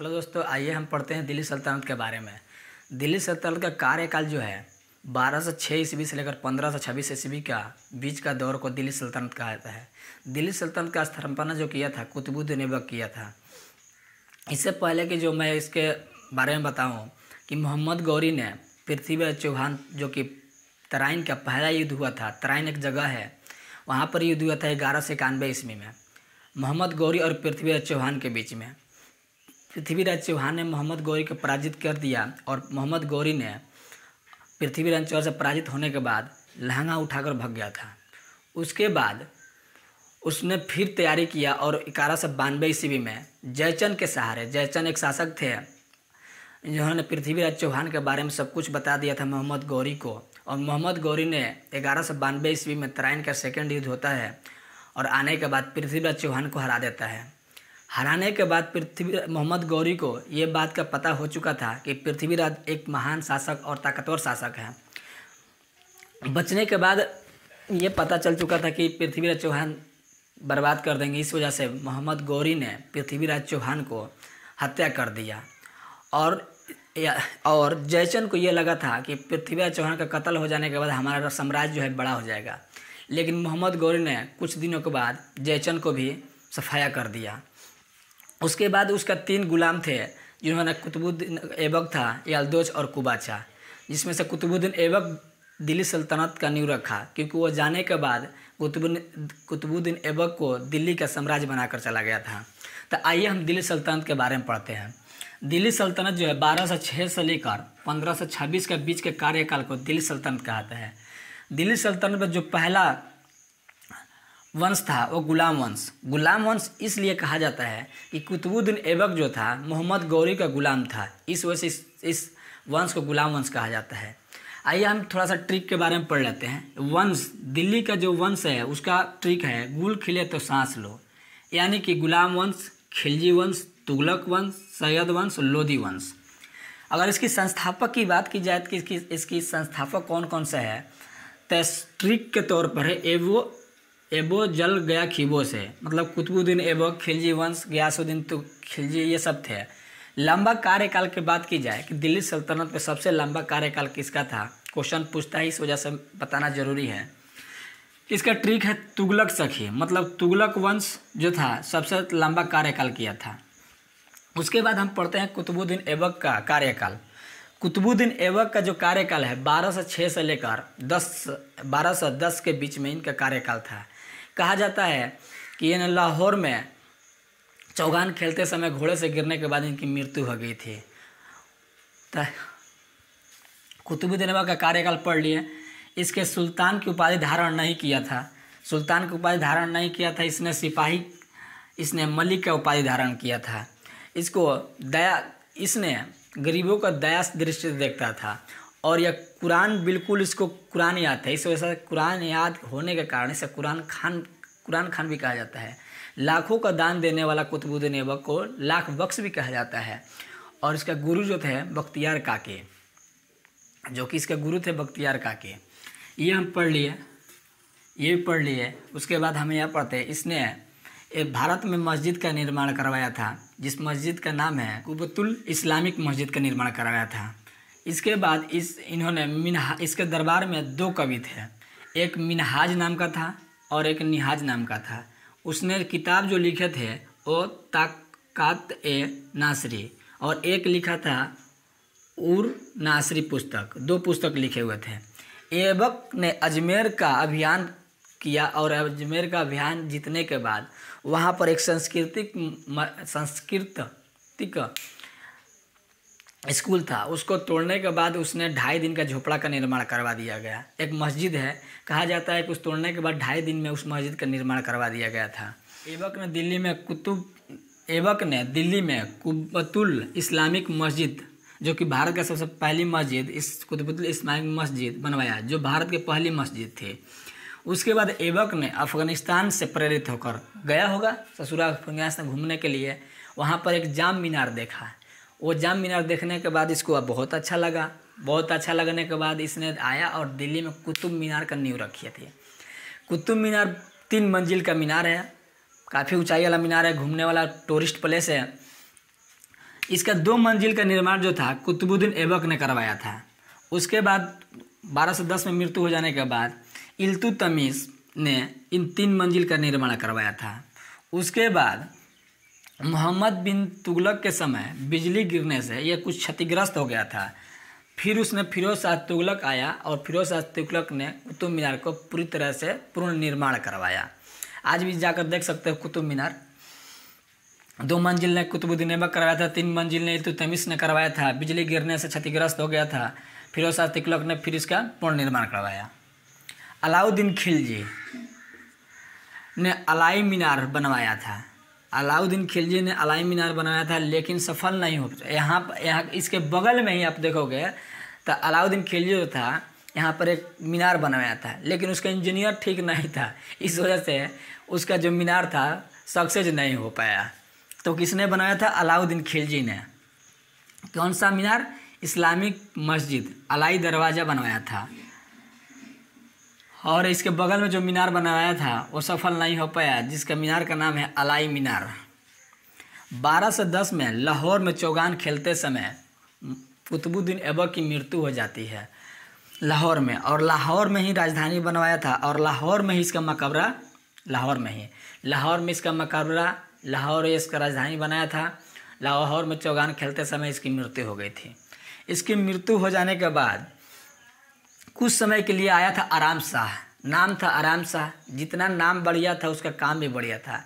hello दोस्तों आइए हम पढ़ते हैं दिल्ली सल्तनत के बारे में दिल्ली सल्तनत का कार्यकाल जो है बारह सौ छः ईस्वी से लेकर पंद्रह सौ छब्बीस ईस्वी का बीच का दौर को दिल्ली सल्तनत कहा जाता है दिल्ली सल्तनत का स्थापना जो किया था कुतुबुद्दीन ऐबक किया था इससे पहले कि जो मैं इसके बारे में बताऊँ कि मोहम्मद गौरी ने पृथ्वीराज चौहान जो कि तराइन का पहला युद्ध हुआ था तराइन एक जगह है वहाँ पर युद्ध हुआ था ग्यारह सौ इक्यानवे ईस्वी में मोहम्मद गौरी और पृथ्वीराज चौहान के बीच में पृथ्वीराज चौहान ने मोहम्मद गौरी को पराजित कर दिया और मोहम्मद गौरी ने पृथ्वीराज चौहान से पराजित होने के बाद लहंगा उठाकर भाग गया था उसके बाद उसने फिर तैयारी किया और ग्यारह सौ बानवे ईस्वी में जयचंद के सहारे जयचंद एक शासक थे जिन्होंने पृथ्वीराज चौहान के बारे में सब कुछ बता दिया था मोहम्मद गौरी को और मोहम्मद गौरी ने ग्यारह सौ बानवे ईस्वी में तराइन का सेकेंड युद्ध होता है और आने के बाद पृथ्वीराज चौहान को हरा देता है हराने के बाद पृथ्वी मोहम्मद गौरी को ये बात का पता हो चुका था कि पृथ्वीराज एक महान शासक और ताकतवर शासक है बचने के बाद ये पता चल चुका था कि पृथ्वीराज चौहान बर्बाद कर देंगे इस वजह से मोहम्मद गौरी ने पृथ्वीराज चौहान को हत्या कर दिया और और जयचंद को यह लगा था कि पृथ्वीराज चौहान का कत्ल हो जाने के बाद हमारा साम्राज्य जो है बड़ा हो जाएगा लेकिन मोहम्मद गौरी ने कुछ दिनों के बाद जयचंद को भी सफाया कर दिया उसके बाद उसका तीन गुलाम थे जिन्होंने कुतुबुद्दीन ऐबक था यालदोज और कुबाचा जिसमें से कुतुबुद्दीन ऐबक दिल्ली सल्तनत का नींव रखा क्योंकि वो जाने के बाद कुतुबुद्दीन कुतुबुद्दीन ऐबक को दिल्ली का साम्राज्य बनाकर चला गया था तो आइए हम दिल्ली सल्तनत के बारे में पढ़ते हैं दिल्ली सल्तनत जो है बारह सौ छः से लेकर पंद्रह सौ छब्बीस के बीच के कार्यकाल को दिल्ली सल्तनत कहते हैं दिल्ली सल्तनत में जो पहला वंश था वो गुलाम वंश गुलाम वंश इसलिए कहा जाता है कि कुतुबुद्दीन ऐबक जो था मोहम्मद गौरी का गुलाम था इस वजह से इस, इस वंश को गुलाम वंश कहा जाता है आइए हम थोड़ा सा ट्रिक के बारे में पढ़ लेते हैं वंश दिल्ली का जो वंश है उसका ट्रिक है गुल खिले तो सांस लो यानी कि गुलाम वंश खिलजी वंश तुगलक वंश सैयद वंश लोधी वंश अगर इसकी संस्थापक की बात की जाए तो इसकी इसकी संस्थापक कौन कौन सा है तो ट्रिक के तौर पर है एवो एबो जल गया खीबो से मतलब कुतुबुद्दीन एबो खिलजी वंश गयासुद्दीन तो खिलजी ये सब थे लंबा कार्यकाल की बात की जाए कि दिल्ली सल्तनत में सबसे लंबा कार्यकाल किसका था क्वेश्चन पूछता ही इस वजह से बताना जरूरी है इसका ट्रिक है तुगलक सखी मतलब तुगलक वंश जो था सबसे लंबा कार्यकाल किया था उसके बाद हम पढ़ते हैं कुतुबुद्दीन एबक का कार्यकाल कुतुबुद्दीन एबक का जो कार्यकाल है बारह सौ छः से लेकर दस बारह सौ दस के बीच में इनका कार्यकाल था कहा जाता है कि इन लाहौर में चौगान खेलते समय घोड़े से गिरने के बाद इनकी मृत्यु हो गई थी कुतुबुद्दीन का कार्यकाल पढ़ लिए इसके सुल्तान की उपाधि धारण नहीं किया था सुल्तान की उपाधि धारण नहीं किया था इसने सिपाही इसने मलिक का उपाधि धारण किया था इसको दया इसने गरीबों का दया दृष्टि देखता था और यह कुरान बिल्कुल इसको कुरान याद है इस वजह से कुरान याद होने के कारण इसे कुरान खान कुरान खान भी कहा जाता है लाखों का दान देने वाला कुतुबुद्दीन ऐबक को लाख बख्श भी कहा जाता है और इसका गुरु जो थे बख्तियार काके जो कि इसका गुरु थे बख्तियार काके ये हम पढ़ लिए ये भी पढ़ लिए उसके बाद हमें यह पढ़ते हैं इसने भारत में मस्जिद का निर्माण करवाया था जिस मस्जिद का नाम है कुबतुल इस्लामिक मस्जिद का निर्माण करवाया था इसके बाद इस इन्होंने मिनहा इसके दरबार में दो कवि थे एक मिनहाज नाम का था और एक निहाज नाम का था उसने किताब जो लिखे थे वो ताकत ए नासरी और एक लिखा था उर नासरी पुस्तक दो पुस्तक लिखे हुए थे एबक ने अजमेर का अभियान किया और अजमेर का अभियान जीतने के बाद वहाँ पर एक संस्कृतिक संस्कृतिक स्कूल था उसको तोड़ने के बाद उसने ढाई दिन का झोपड़ा का निर्माण करवा दिया गया एक मस्जिद है कहा जाता है कि उस तोड़ने के बाद ढाई दिन में उस मस्जिद का निर्माण करवा दिया गया था एबक ने दिल्ली में कुतुब एबक ने दिल्ली में कुबतुल इस्लामिक मस्जिद जो कि भारत का सबसे पहली मस्जिद इस कुतुबुल इस्लामिक मस्जिद बनवाया जो भारत की पहली मस्जिद थी उसके बाद एबक ने अफ़गानिस्तान से प्रेरित होकर गया होगा ससुराल अफगानिस्तान घूमने के लिए वहाँ पर एक जाम मीनार देखा वो जाम मीनार देखने के बाद इसको बहुत अच्छा लगा बहुत अच्छा लगने के बाद इसने आया और दिल्ली में कुतुब मीनार का नींव रखी थी कुतुब मीनार तीन मंजिल का मीनार है काफ़ी ऊंचाई वाला मीनार है घूमने वाला टूरिस्ट प्लेस है इसका दो मंजिल का निर्माण जो था कुतुबुद्दीन ऐबक ने करवाया था उसके बाद बारह सौ दस में मृत्यु हो जाने के बाद इल्तुतमीस ने इन तीन मंजिल का निर्माण करवाया था उसके बाद मोहम्मद बिन तुगलक के समय बिजली गिरने से यह कुछ क्षतिग्रस्त हो गया था फिर उसने फिरोज शाह तुगलक आया और फिरोज शाह तुगलक ने कुतुब मीनार को पूरी तरह से पुनर्निर्माण करवाया आज भी जाकर देख सकते हो कुतुब मीनार दो मंजिल ने कुतुबुद्दीन ऐबक करवाया था तीन मंजिल ने इल्तुतमिश ने करवाया था बिजली गिरने से क्षतिग्रस्त हो गया था फिरोज शाह तुगलक ने फिर इसका पुनर्निर्माण करवाया अलाउद्दीन खिलजी ने अलाई मीनार बनवाया था अलाउद्दीन खिलजी ने अलाई मीनार बनाया था लेकिन सफल नहीं हो यहाँ पर यहाँ इसके बगल में ही आप देखोगे तो अलाउद्दीन खिलजी जो था यहाँ पर एक मीनार बनवाया था लेकिन उसका इंजीनियर ठीक नहीं था इस वजह से उसका जो मीनार था सक्सेस नहीं हो पाया तो किसने बनाया था अलाउद्दीन खिलजी ने कौन सा मीनार इस्लामिक मस्जिद अलाई दरवाज़ा बनवाया था और इसके बगल में जो मीनार बनाया था वो सफल नहीं हो पाया जिसका मीनार का नाम है अलाई मीनार बारह सौ दस में लाहौर में चौगान खेलते समय कुतुबुद्दीन ऐबक की मृत्यु हो जाती है लाहौर में और लाहौर में ही राजधानी बनवाया था और लाहौर में ही इसका मकबरा लाहौर में ही लाहौर में इसका मकबरा लाहौर इसका राजधानी बनाया था लाहौर में चौगान खेलते समय इसकी मृत्यु हो गई थी इसकी मृत्यु हो जाने के बाद कुछ समय के लिए आया था आराम शाह नाम था आराम शाह जितना नाम बढ़िया था उसका काम भी बढ़िया था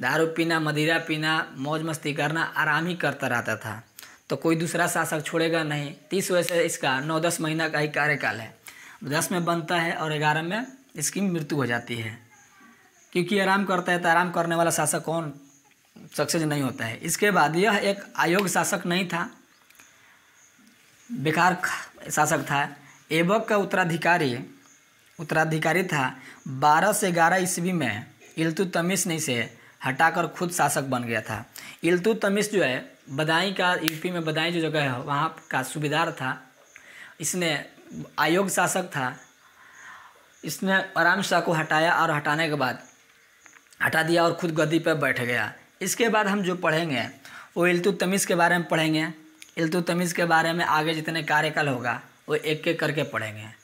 दारू पीना मदिरा पीना मौज मस्ती करना आराम ही करता रहता था तो कोई दूसरा शासक छोड़ेगा नहीं तो इस वजह से इसका नौ दस महीना का ही कार्यकाल है दस में बनता है और ग्यारह में इसकी मृत्यु हो जाती है क्योंकि आराम करता है तो आराम करने वाला शासक कौन सक्सेस नहीं होता है इसके बाद यह एक आयोग शासक नहीं था बेकार शासक था एबक का उत्तराधिकारी उत्तराधिकारी था बारह से ग्यारह ईस्वी में इल्तुतमिश ने इसे हटाकर खुद शासक बन गया था इल्तुतमिश जो है बदाई का यूपी में बदाई जो जगह है वहाँ का सूबेदार था इसने आयोग शासक था इसने आराम शाह को हटाया और हटाने के बाद हटा दिया और खुद गद्दी पर बैठ गया इसके बाद हम जो पढ़ेंगे वो इल्तुतमिश के बारे में पढ़ेंगे इल्तुतमिश के बारे में आगे जितने कार्यकाल होगा वो एक एक करके पढ़ेंगे